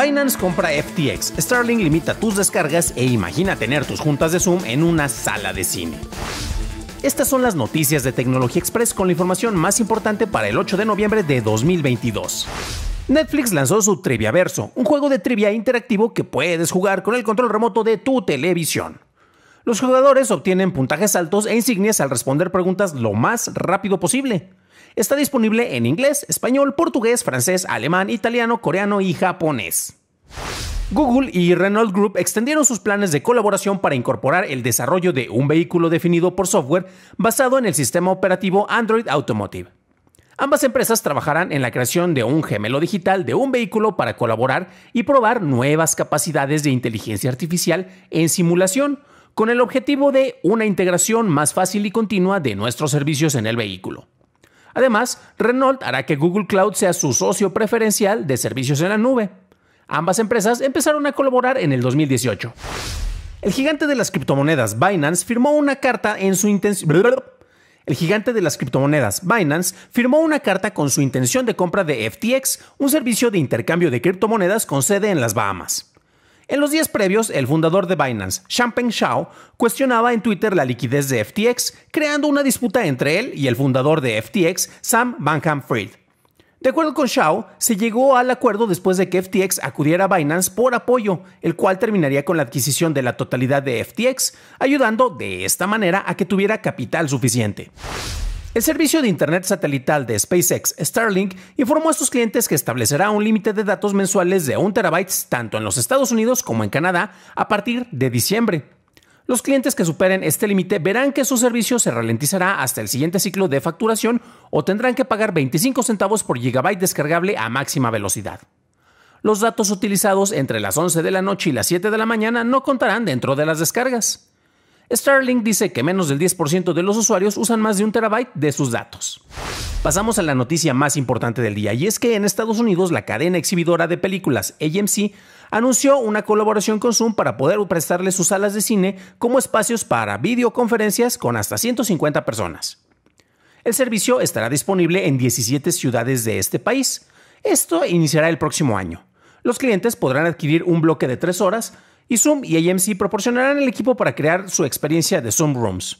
Binance compra FTX, starling limita tus descargas e imagina tener tus juntas de Zoom en una sala de cine. Estas son las noticias de Tecnología Express con la información más importante para el 8 de noviembre de 2022. Netflix lanzó su Triviaverso, un juego de trivia interactivo que puedes jugar con el control remoto de tu televisión. Los jugadores obtienen puntajes altos e insignias al responder preguntas lo más rápido posible. Está disponible en inglés, español, portugués, francés, alemán, italiano, coreano y japonés. Google y Renault Group extendieron sus planes de colaboración para incorporar el desarrollo de un vehículo definido por software basado en el sistema operativo Android Automotive. Ambas empresas trabajarán en la creación de un gemelo digital de un vehículo para colaborar y probar nuevas capacidades de inteligencia artificial en simulación, con el objetivo de una integración más fácil y continua de nuestros servicios en el vehículo. Además, Renault hará que Google Cloud sea su socio preferencial de servicios en la nube. Ambas empresas empezaron a colaborar en el 2018. El gigante de las criptomonedas Binance firmó una carta en su El gigante de las criptomonedas Binance firmó una carta con su intención de compra de FTX, un servicio de intercambio de criptomonedas con sede en las Bahamas. En los días previos, el fundador de Binance, Changpeng Shao, cuestionaba en Twitter la liquidez de FTX, creando una disputa entre él y el fundador de FTX, Sam Bankman-Fried. De acuerdo con Shao, se llegó al acuerdo después de que FTX acudiera a Binance por apoyo, el cual terminaría con la adquisición de la totalidad de FTX, ayudando de esta manera a que tuviera capital suficiente. El servicio de Internet satelital de SpaceX Starlink informó a sus clientes que establecerá un límite de datos mensuales de 1 terabyte tanto en los Estados Unidos como en Canadá a partir de diciembre. Los clientes que superen este límite verán que su servicio se ralentizará hasta el siguiente ciclo de facturación o tendrán que pagar 25 centavos por gigabyte descargable a máxima velocidad. Los datos utilizados entre las 11 de la noche y las 7 de la mañana no contarán dentro de las descargas. Starlink dice que menos del 10% de los usuarios usan más de un terabyte de sus datos. Pasamos a la noticia más importante del día, y es que en Estados Unidos la cadena exhibidora de películas AMC anunció una colaboración con Zoom para poder prestarle sus salas de cine como espacios para videoconferencias con hasta 150 personas. El servicio estará disponible en 17 ciudades de este país. Esto iniciará el próximo año. Los clientes podrán adquirir un bloque de 3 horas y Zoom y AMC proporcionarán el equipo para crear su experiencia de Zoom Rooms.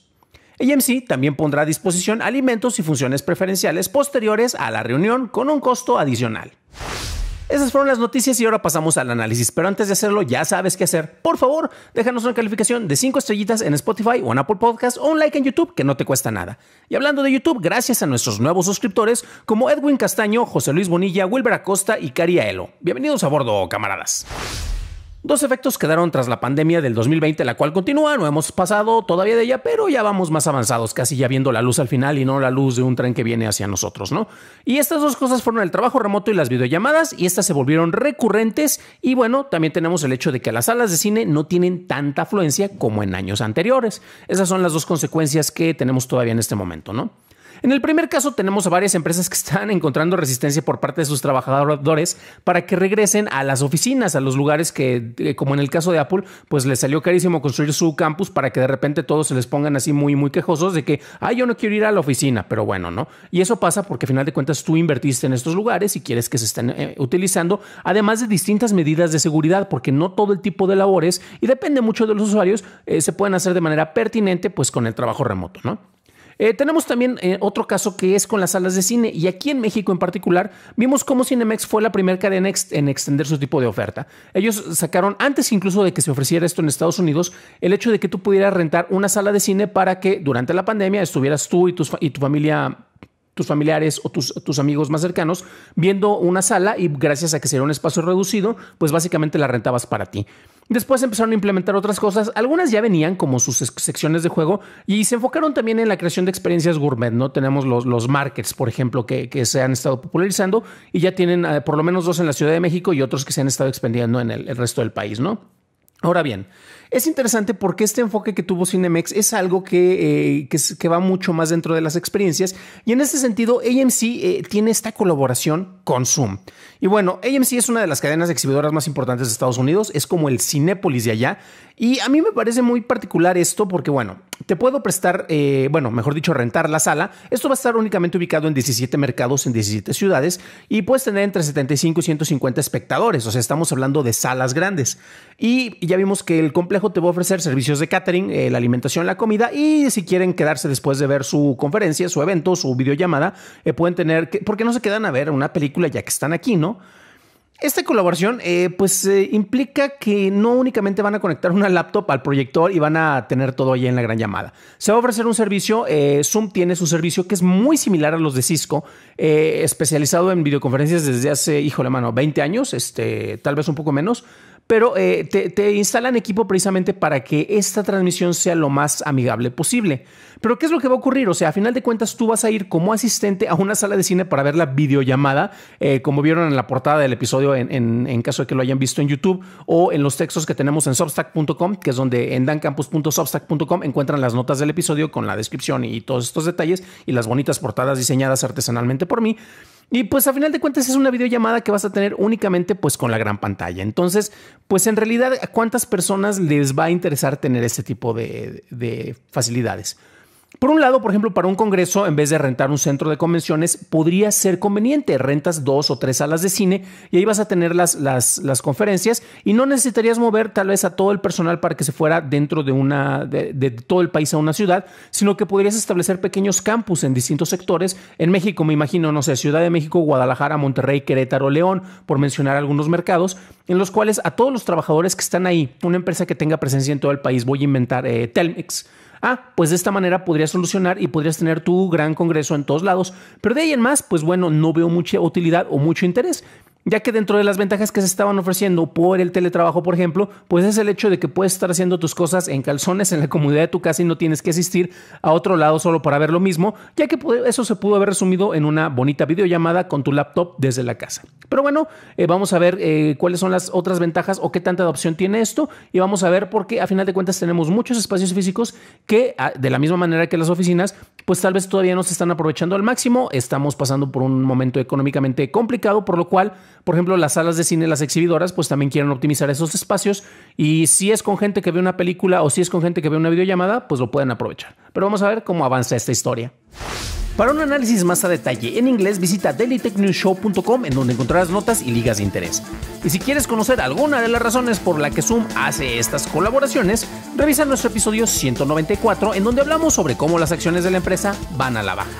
AMC también pondrá a disposición alimentos y funciones preferenciales posteriores a la reunión con un costo adicional. Esas fueron las noticias y ahora pasamos al análisis, pero antes de hacerlo ya sabes qué hacer. Por favor, déjanos una calificación de 5 estrellitas en Spotify o en Apple Podcast o un like en YouTube que no te cuesta nada. Y hablando de YouTube, gracias a nuestros nuevos suscriptores como Edwin Castaño, José Luis Bonilla, Wilber Acosta y Elo. Bienvenidos a bordo, camaradas. Dos efectos quedaron tras la pandemia del 2020, la cual continúa, no hemos pasado todavía de ella, pero ya vamos más avanzados, casi ya viendo la luz al final y no la luz de un tren que viene hacia nosotros, ¿no? Y estas dos cosas fueron el trabajo remoto y las videollamadas, y estas se volvieron recurrentes, y bueno, también tenemos el hecho de que las salas de cine no tienen tanta afluencia como en años anteriores. Esas son las dos consecuencias que tenemos todavía en este momento, ¿no? En el primer caso tenemos a varias empresas que están encontrando resistencia por parte de sus trabajadores para que regresen a las oficinas, a los lugares que, eh, como en el caso de Apple, pues les salió carísimo construir su campus para que de repente todos se les pongan así muy, muy quejosos de que, ay, yo no quiero ir a la oficina, pero bueno, ¿no? Y eso pasa porque a final de cuentas tú invertiste en estos lugares y quieres que se estén eh, utilizando, además de distintas medidas de seguridad, porque no todo el tipo de labores, y depende mucho de los usuarios, eh, se pueden hacer de manera pertinente pues con el trabajo remoto, ¿no? Eh, tenemos también eh, otro caso que es con las salas de cine y aquí en México en particular vimos cómo Cinemex fue la primera cadena en extender su tipo de oferta. Ellos sacaron, antes incluso de que se ofreciera esto en Estados Unidos, el hecho de que tú pudieras rentar una sala de cine para que durante la pandemia estuvieras tú y, tu familia tus familiares o tus, tus, amigos más cercanos viendo una sala y gracias a que sería un espacio reducido, pues básicamente la rentabas para ti. Después empezaron a implementar otras cosas, algunas ya venían como sus secciones de juego y se enfocaron también en la creación de experiencias gourmet, ¿no? Tenemos los, los markets, por ejemplo, que, se han estado popularizando y ya tienen eh, por lo menos dos en la Ciudad de México y otros que se han estado expandiendo en el, el resto del país, ¿no? Ahora bien, es interesante porque este enfoque que tuvo Cinemex es algo que, eh, que, va mucho más dentro de las experiencias y en este sentido AMC eh, tiene esta colaboración con Zoom. Y bueno, AMC es una de las cadenas exhibidoras más importantes de Estados Unidos, es como el Cinépolis de allá y a mí me parece muy particular esto porque bueno, te puedo prestar, eh, bueno, mejor dicho, rentar la sala. Esto va a estar únicamente ubicado en 17 mercados en 17 ciudades y puedes tener entre 75 y 150 espectadores, o sea, estamos hablando de salas grandes. Y ya vimos que el complejo te voy a ofrecer servicios de catering, eh, la alimentación, la comida y si quieren quedarse después de ver su conferencia, su evento, su videollamada, eh, pueden tener, que, porque no se quedan a ver una película ya que están aquí, ¿no? Esta colaboración eh, pues implica que no únicamente van a conectar una laptop al proyector y van a tener todo ahí en la gran llamada. Se va a ofrecer un servicio, Zoom tiene su servicio que es muy similar a los de Cisco, especializado en videoconferencias desde hace, híjole mano, 20 años, este, tal vez un poco menos pero eh, te, instalan equipo precisamente para que esta transmisión sea lo más amigable posible. Pero ¿qué es lo que va a ocurrir? O sea, a final de cuentas tú vas a ir como asistente a una sala de cine para ver la videollamada, eh, como vieron en la portada del episodio en, caso de que lo hayan visto en YouTube o en los textos que tenemos en substack.com, que es donde en dancampus.substack.com encuentran las notas del episodio con la descripción y todos estos detalles y las bonitas portadas diseñadas artesanalmente por mí. Y pues a final de cuentas es una videollamada que vas a tener únicamente pues con la gran pantalla. Entonces, pues en realidad, ¿a cuántas personas les va a interesar tener ese tipo de, de facilidades? Por un lado, por ejemplo, para un congreso, en vez de rentar un centro de convenciones, podría ser conveniente. Rentas dos o tres salas de cine y ahí vas a tener las, las, las conferencias y no necesitarías mover tal vez a todo el personal para que se fuera dentro de, una, de, todo el país a una ciudad, sino que podrías establecer pequeños campus en distintos sectores. En México, me imagino, no sé, Ciudad de México, Guadalajara, Monterrey, Querétaro, León, por mencionar algunos mercados, en los cuales a todos los trabajadores que están ahí, una empresa que tenga presencia en todo el país, voy a inventar eh, Telmex Ah, pues de esta manera podrías solucionar y podrías tener tu gran congreso en todos lados. Pero de ahí en más, pues bueno, no veo mucha utilidad o mucho interés ya que dentro de las ventajas que se estaban ofreciendo por el teletrabajo, por ejemplo, pues es el hecho de que puedes estar haciendo tus cosas en calzones en la comodidad de tu casa y no tienes que asistir a otro lado solo para ver lo mismo, ya que eso se pudo haber resumido en una bonita videollamada con tu laptop desde la casa. Pero bueno, eh, vamos a ver eh, cuáles son las otras ventajas o qué tanta adopción tiene esto y vamos a ver por qué a final de cuentas tenemos muchos espacios físicos que ah, de la misma manera que las oficinas, pues tal vez todavía no se están aprovechando al máximo, estamos pasando por un momento económicamente complicado, por lo cual por ejemplo, las salas de cine, las exhibidoras, pues también quieren optimizar esos espacios y si es con gente que ve una película o si es con gente que ve una videollamada, pues lo pueden aprovechar. Pero vamos a ver cómo avanza esta historia. Para un análisis más a detalle en inglés, visita dailytechnewshow.com en donde encontrarás notas y ligas de interés. Y si quieres conocer alguna de las razones por la que Zoom hace estas colaboraciones, revisa nuestro episodio 194 en donde hablamos sobre cómo las acciones de la empresa van a la baja.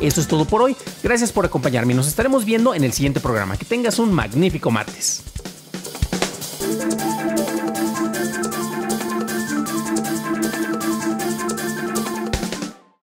Eso es todo por hoy. Gracias por acompañarme. Nos estaremos viendo en el siguiente programa. Que tengas un magnífico martes.